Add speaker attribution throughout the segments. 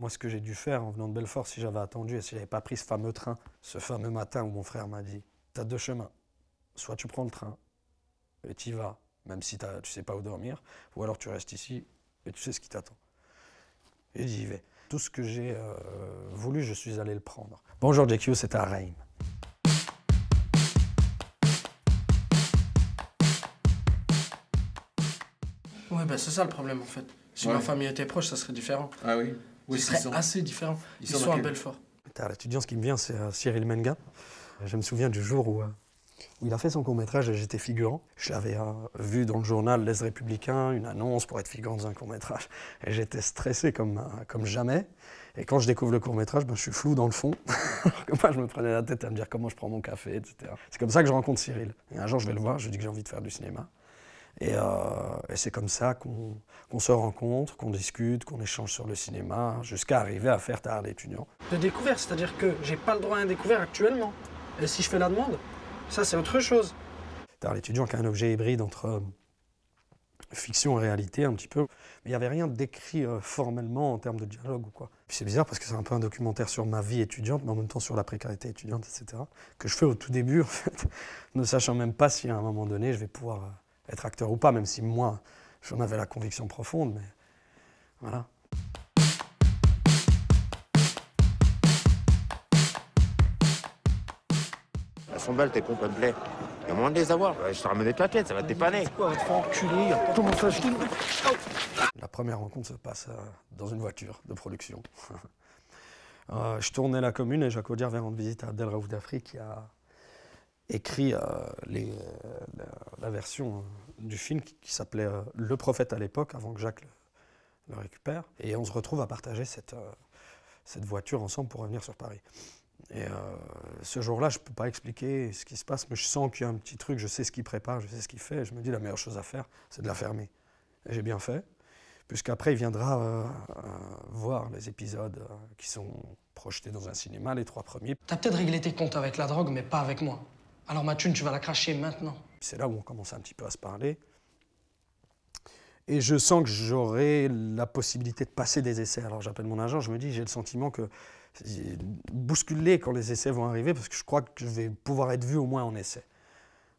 Speaker 1: Moi, ce que j'ai dû faire en venant de Belfort, si j'avais attendu et si j'avais pas pris ce fameux train, ce fameux matin où mon frère m'a dit T'as deux chemins. Soit tu prends le train et y vas, même si tu tu sais pas où dormir, ou alors tu restes ici et tu sais ce qui t'attend. Et j'y vais. Tout ce que j'ai euh, voulu, je suis allé le prendre. Bonjour JQ, c'est à Reim. Ouais, ben c'est ça le problème en fait. Si ma famille était proche, ça serait différent. Ah oui oui, c'est assez différent. Ils, sont, à Belfort. L'étudiant, ce qui me vient, c'est euh, Cyril Menga. Je me souviens du jour où, euh, où il a fait son court-métrage et j'étais figurant. Je l'avais euh, vu dans le journal Les Républicains, une annonce pour être figurant dans un court-métrage. Et j'étais stressé comme, comme jamais. Et quand je découvre le court-métrage, ben, je suis flou dans le fond. comme moi, je me prenais la tête à me dire comment je prends mon café, etc. C'est comme ça que je rencontre Cyril. Et un jour, je vais le voir, je lui dis que j'ai envie de faire du cinéma. Euh, et, c'est comme ça qu'on se rencontre, qu'on discute, qu'on échange sur le cinéma, jusqu'à arriver à faire tard l'étudiant. De découvert, c'est-à-dire que j'ai pas le droit à un découvert actuellement. Et si je fais la demande, ça c'est autre chose. Tard l'étudiant qui est un objet hybride entre euh, fiction et réalité un petit peu. Mais il n'y avait rien d'écrit euh, formellement en termes de dialogue ou quoi. c'est bizarre parce que c'est un peu un documentaire sur ma vie étudiante, mais en même temps sur la précarité étudiante, etc. Que je fais au tout début, en fait, ne sachant même pas si à un moment donné je vais pouvoir être acteur ou pas, même si moi, j'en avais la conviction profonde, mais voilà. La sont t'es con, pas de blé. Il y a moins de les avoir. Je te ramène la tête, ça va te dépanner. Quoi, on va te Comment ça, je La première rencontre se passe euh, dans une voiture de production. Euh, je tournais la commune et Jacques Audiard vient rendre visite à Raouf d'Afrique a écrit euh, les, euh, la, version euh, du film qui, s'appelait Le prophète à l'époque, avant que Jacques le, récupère. Et on se retrouve à partager cette, cette voiture ensemble pour revenir sur Paris. Et ce jour-là, je ne peux pas expliquer ce qui se passe, mais je sens qu'il y a un petit truc, je sais ce qu'il prépare, je sais ce qu'il fait, et je me dis la meilleure chose à faire, c'est de la fermer. Et j'ai bien fait puisqu'après il viendra voir les épisodes qui sont projetés dans un cinéma, les trois premiers. as peut-être réglé tes comptes avec la drogue, mais pas avec moi. Alors ma thune, tu vas la cracher maintenant. C'est là où on commence un petit peu à se parler. Et je sens que j'aurai la possibilité de passer des essais. Alors j'appelle mon agent, je me dis, j'ai le sentiment que bousculer quand les essais vont arriver, parce que je crois que je vais pouvoir être vu au moins en essai.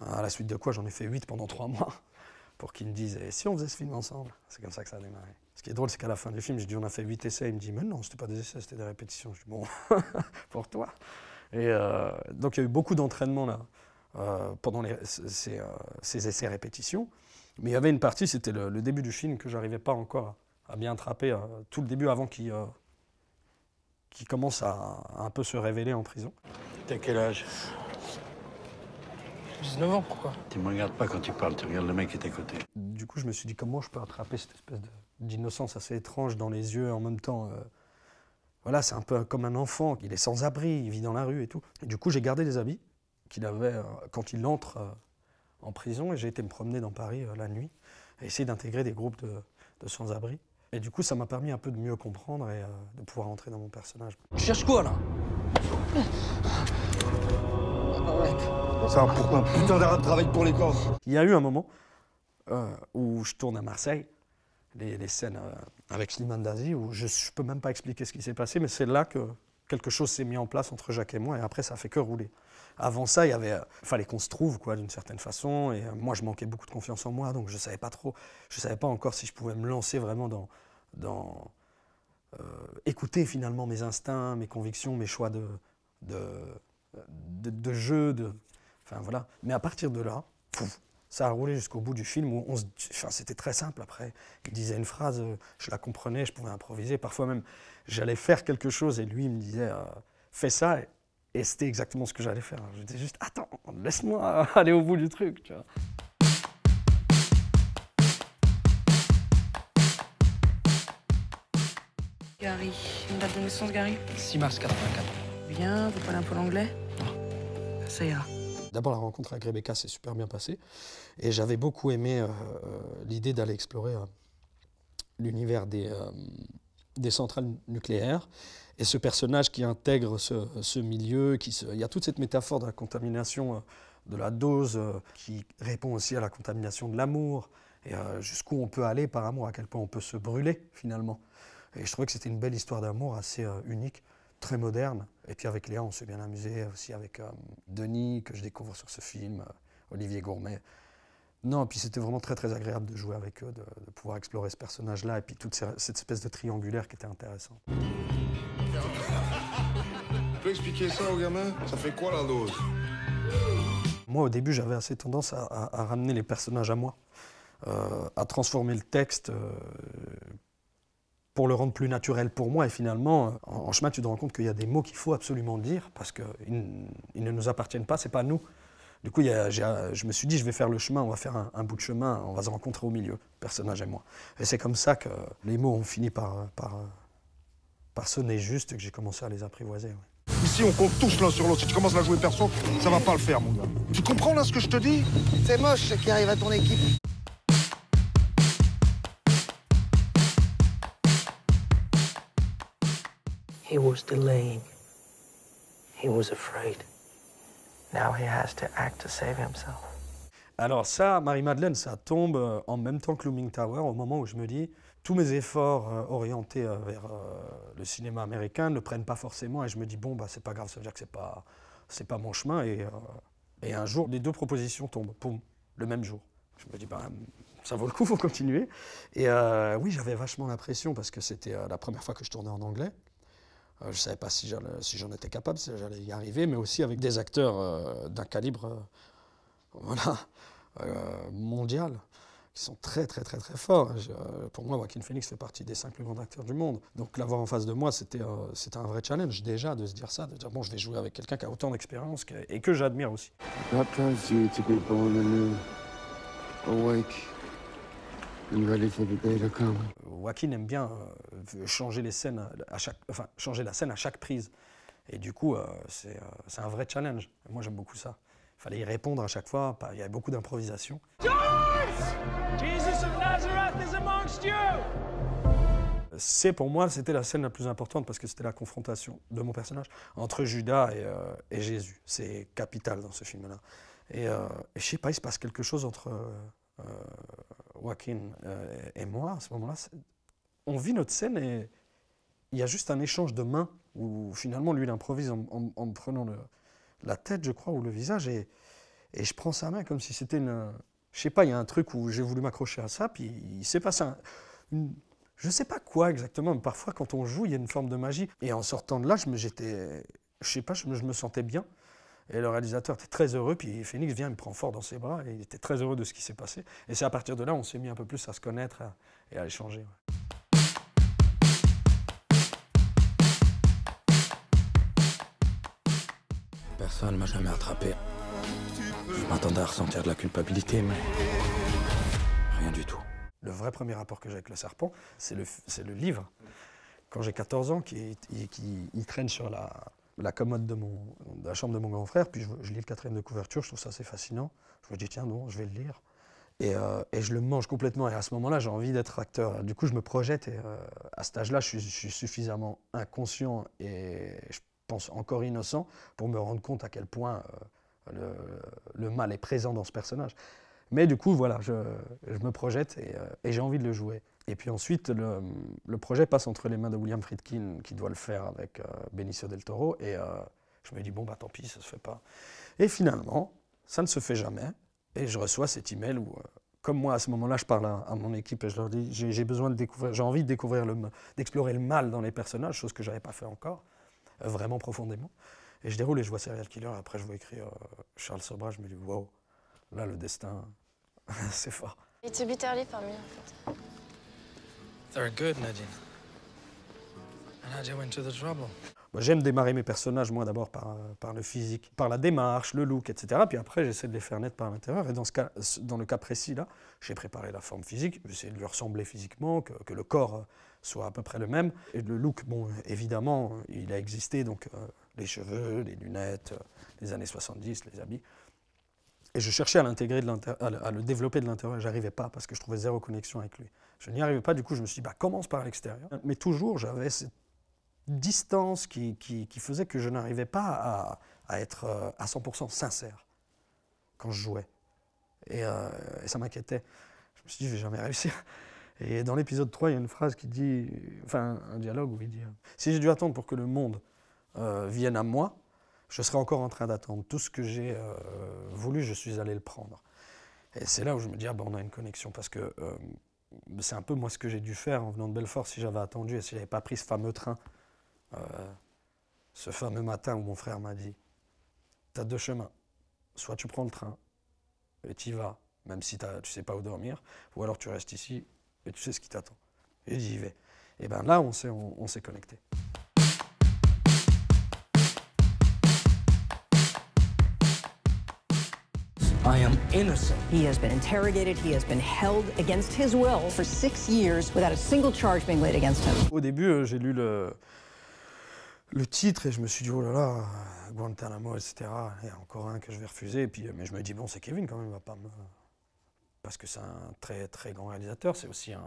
Speaker 1: À la suite de quoi, j'en ai fait huit pendant trois mois, pour qu'ils me disent, eh, si on faisait ce film ensemble, c'est comme ça que ça a démarré. Ce qui est drôle, c'est qu'à la fin du film, j'ai dit, on a fait 8 essais, il me dit, mais non, c'était pas des essais, c'était des répétitions. Je dis, bon, pour toi. Et euh, donc il y a eu beaucoup d'entraînement là euh, pendant euh, ces, essais répétitions. Mais il y avait une partie, c'était le, début du film que j'arrivais pas encore à bien attraper, hein. tout le début avant qu'il commence à, un peu se révéler en prison. T'as quel âge 19 ans, pourquoi Tu me regardes pas quand tu parles, tu regardes le mec qui est à côté. Du coup, je me suis dit comment je peux attraper cette espèce d'innocence assez étrange dans les yeux en même temps voilà, c'est un peu comme un enfant, il est sans abri, il vit dans la rue et tout. du coup, j'ai gardé les habits qu'il avait euh, quand il entre euh, en prison et j'ai été me promener dans Paris euh, la nuit essayer d'intégrer des groupes de, sans-abri. Et du coup, ça m'a permis un peu de mieux comprendre et de pouvoir entrer dans mon personnage. Tu cherches quoi là Ça, pourquoi un putain d'arabe travaille pour les corps. Il y a eu un moment où je tourne à Marseille les, scènes euh, avec Slimane Dazi, où je ne peux même pas expliquer ce qui s'est passé, mais c'est là que quelque chose s'est mis en place entre Jacques et moi, et après, ça fait que rouler. Avant ça, il euh, fallait qu'on se trouve, quoi, d'une certaine façon, et euh, moi, je manquais beaucoup de confiance en moi, donc je savais pas trop, je savais pas encore si je pouvais me lancer vraiment dans, dans écouter finalement mes instincts, mes convictions, mes choix de, de, de, de jeu, de, enfin voilà. Mais à partir de là, pouf, ça a roulé jusqu'au bout du film où on enfin, c'était très simple après. Il disait une phrase, euh, je la comprenais, je pouvais improviser. Parfois même, j'allais faire quelque chose et lui il me disait euh, fais ça et c'était exactement ce que j'allais faire. J'étais juste attends, laisse-moi aller au bout du truc. Gary, une date de naissance Gary 6 mars 84. Bien, vous parlez un peu l'anglais Non. Ça ira. D'abord, la rencontre avec Rebecca s'est super bien passée. Et j'avais beaucoup aimé euh, euh, l'idée d'aller explorer euh, l'univers des, centrales nucléaires. Et ce personnage qui intègre ce, milieu, qui il y a toute cette métaphore de la contamination de la dose qui répond aussi à la contamination de l'amour. Et jusqu'où on peut aller par amour, à quel point on peut se brûler finalement. Et je trouvais que c'était une belle histoire d'amour assez unique très moderne. Et puis avec Léa, on s'est bien amusé aussi avec euh, Denis, que je découvre sur ce film, euh, Olivier Gourmet. Non, puis c'était vraiment très très agréable de jouer avec eux, de, pouvoir explorer ce personnage-là, et puis toute cette espèce de triangulaire qui était intéressant. Tu peux expliquer ça aux gamins Ça fait quoi la dose Moi, au début, j'avais assez tendance à, ramener les personnages à moi, euh, à transformer le texte pour le rendre plus naturel pour moi. Et finalement, en, chemin, tu te rends compte qu'il y a des mots qu'il faut absolument dire parce qu'ils ne nous appartiennent pas, c'est pas nous. Du coup, il je me suis dit, je vais faire le chemin, on va faire un, bout de chemin, on va se rencontrer au milieu, personnage et moi. Et c'est comme ça que les mots ont fini par, par, par sonner juste et que j'ai commencé à les apprivoiser. Ici, on compte tous l'un sur l'autre. Si tu commences à jouer perso, ça va pas le faire, mon gars. Tu comprends là ce que je te dis C'est moche ce qui arrive à ton équipe. He was delaying. He was afraid. Now he has to act to save himself. Alors ça, Marie-Madeleine, ça tombe euh, en même temps que Looming Tower, au moment où je me dis, tous mes efforts euh, orientés euh, vers le cinéma américain ne prennent pas forcément, et je me dis, bon, bah, c'est pas grave, ça veut dire que c'est pas, c'est pas mon chemin, et, et, un jour, les deux propositions tombent, poum, le même jour. Je me dis, bah, ça vaut le coup, faut continuer. Et oui, j'avais vachement l'impression, parce que c'était la première fois que je tournais en anglais, euh, je ne savais pas si j'en étais capable, si j'allais y arriver, mais aussi avec des acteurs euh, d'un calibre euh, mondial qui sont très très très très forts. pour moi, Joaquin Phoenix fait partie des cinq plus grands acteurs du monde. Donc l'avoir en face de moi, c'était c'était un vrai challenge déjà de se dire ça, de dire bon, je vais jouer avec quelqu'un qui a autant d'expérience et que j'admire aussi. Joaquin aime bien euh, changer les scènes à chaque, enfin, changer la scène à chaque prise. Et du coup, euh, euh, c'est un vrai challenge. Moi, j'aime beaucoup ça. Il fallait y répondre à chaque fois. Il y avait beaucoup d'improvisation. C'est pour moi, c'était la scène la plus importante parce que c'était la confrontation de mon personnage entre Judas et, Jésus. C'est capital dans ce film-là. Et, euh, sais pas, il se passe quelque chose entre euh, Joaquin euh, et moi, à ce moment-là, on vit notre scène et il y a juste un échange de mains où finalement lui il improvise en, prenant la tête, je crois, ou le visage et, je prends sa main comme si c'était une. Je sais pas, il y a un truc où j'ai voulu m'accrocher à ça, puis il s'est passé un, une, je sais pas quoi exactement, mais parfois quand on joue, il y a une forme de magie. Et en sortant de là, je me, j'étais, je sais pas, je me sentais bien. Et le réalisateur était très heureux, puis Phoenix vient, il me prend fort dans ses bras, et il était très heureux de ce qui s'est passé. Et c'est à partir de là, on s'est mis un peu plus à se connaître et à échanger. Personne ne m'a jamais attrapé. Je m'attendais à ressentir de la culpabilité, mais rien du tout. Le vrai premier rapport que j'ai avec le serpent, c'est le, livre. Quand j'ai 14 ans, qui, traîne sur la, la commode de, mon, la chambre de mon grand frère, puis je, lis le quatrième de couverture, je trouve ça assez fascinant. Je me dis, tiens, non, je vais le lire. Et, euh, je le mange complètement. Et à ce moment-là, j'ai envie d'être acteur. Du coup, je me projette. Et euh, à cet âge-là, je, suis suffisamment inconscient et je pense encore innocent pour me rendre compte à quel point euh, le, le, mal est présent dans ce personnage. Mais du coup, voilà, je, me projette euh, et, j'ai envie de le jouer. Et puis ensuite, le, projet passe entre les mains de William Friedkin, qui doit le faire avec euh, Benicio del Toro. Et euh, je me dis, bon, bah tant pis, ça se fait pas. Et finalement, ça ne se fait jamais. Et je reçois cet email où, comme moi, à ce moment-là, je parle à, mon équipe et je leur dis, j'ai besoin de découvrir, j'ai envie de découvrir, d'explorer le mal dans les personnages, chose que je n'avais pas fait encore, vraiment profondément. Et je déroule et je vois Serial Killer. Après, je vois écrire Charles Sobra, je me dis, wow. Là, le destin, c'est fort. a parmi en fait. They're good, Nadine. And trouble. J'aime démarrer mes personnages, moi, d'abord par, par le physique, par la démarche, le look, etc. Puis après, j'essaie de les faire naître par l'intérieur. Et dans, ce cas, dans le cas précis, là, j'ai préparé la forme physique, j'essaie de lui ressembler physiquement, que, que, le corps soit à peu près le même. Et le look, bon, évidemment, il a existé, donc euh, les cheveux, les lunettes, euh, les années 70, les habits. Et je cherchais à l'intégrer, de à le, à le développer de l'intérieur, et j'arrivais pas parce que je trouvais zéro connexion avec lui. Je n'y arrivais pas, du coup, je me suis dit, bah, commence par l'extérieur. Mais toujours, j'avais cette distance qui, faisait que je n'arrivais pas à, à, être euh, à 100% sincère quand je jouais. Euh, et, ça m'inquiétait. Je me suis dit, je vais jamais réussir. Et dans l'épisode 3, il y a une phrase qui dit, enfin, un dialogue où il dit, euh, si j'ai dû attendre pour que le monde vienne à moi, je serais encore en train d'attendre. Tout ce que j'ai euh, voulu, je suis allé le prendre. Et c'est là où je me dis, ah ben, on a une connexion, parce que euh, c'est un peu moi ce que j'ai dû faire en venant de Belfort, si j'avais attendu et si j'avais pas pris ce fameux train, euh, ce fameux matin où mon frère m'a dit, tu as deux chemins, soit tu prends le train et tu y vas, même si tu tu sais pas où dormir, ou alors tu restes ici et tu sais ce qui t'attend. Et j'y vais. Et bien là, on s'est on, connecté. I am innocent. charge Au début, euh, j'ai lu le, le titre et je me suis dit, oh là là, Guantanamo, etc. a encore un que je vais refuser. Et puis, euh, mais je me dis, bon, c'est Kevin quand même, va pas me. Parce que c'est un très, très grand réalisateur. C'est aussi un.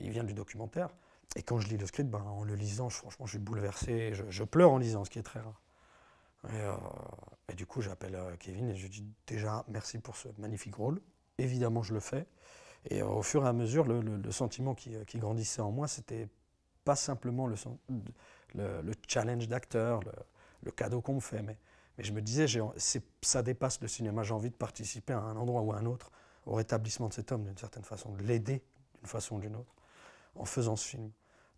Speaker 1: Il vient du documentaire. Et quand je lis le script, ben, en le lisant, franchement, je suis bouleversé. Je, je pleure en lisant, ce qui est très rare. Euh, et, du coup, j'appelle euh, Kevin et je lui dis déjà merci pour ce magnifique rôle. Évidemment, je le fais. Et euh, au fur et à mesure, le, sentiment qui, grandissait en moi, c'était pas simplement le, challenge d'acteur, le, cadeau qu'on me fait, mais, mais je me disais, ça dépasse le cinéma, j'ai envie de participer à un endroit ou à un autre, au rétablissement de cet homme d'une certaine façon, de l'aider d'une façon ou d'une autre, en faisant ce film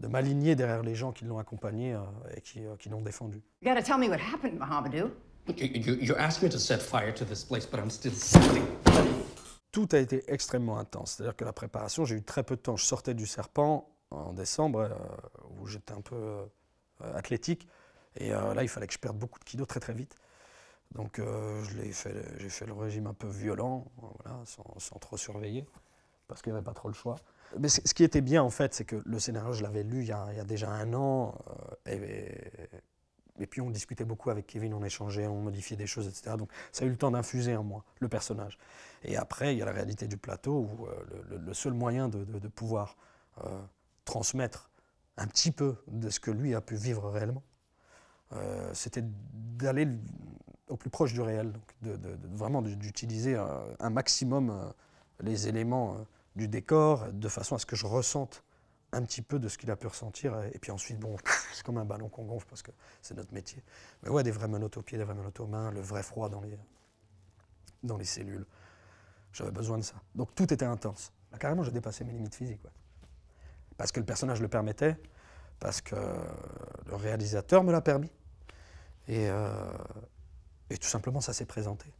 Speaker 1: de m'aligner derrière les gens qui l'ont accompagné euh, et qui, euh, qui l'ont défendu. me Tout a été extrêmement intense. C'est-à-dire que la préparation, j'ai eu très peu de temps. Je sortais du serpent en décembre, euh, où j'étais un peu athlétique. Et là, il fallait que je perde beaucoup de kilos très très vite. Donc j'ai fait, fait le régime un peu violent, sans, sans trop surveiller, parce qu'il n'y avait pas trop le choix. Mais ce qui était bien, en fait, c'est que le scénario, je l'avais lu il y, a, déjà un an. Euh, et, et, puis, on discutait beaucoup avec Kevin, on échangeait, on modifiait des choses, etc. Donc, ça a eu le temps d'infuser en moi, le personnage. Et après, il y a la réalité du plateau où euh, le, seul moyen de, pouvoir euh, transmettre un petit peu de ce que lui a pu vivre réellement, c'était d'aller au plus proche du réel, donc de, vraiment d'utiliser un maximum les éléments du décor, de façon à ce que je ressente un petit peu de ce qu'il a pu ressentir. Et puis ensuite, bon, c'est comme un ballon qu'on gonfle parce que c'est notre métier. Mais ouais, des vrais menottes aux pieds, des vrais menottes aux mains, le vrai froid dans les, dans les cellules. J'avais besoin de ça. Donc tout était intense. Bah, carrément, j'ai dépassé mes limites physiques. Parce que le personnage le permettait, parce que le réalisateur me l'a permis. Et, euh, et, tout simplement, ça s'est présenté.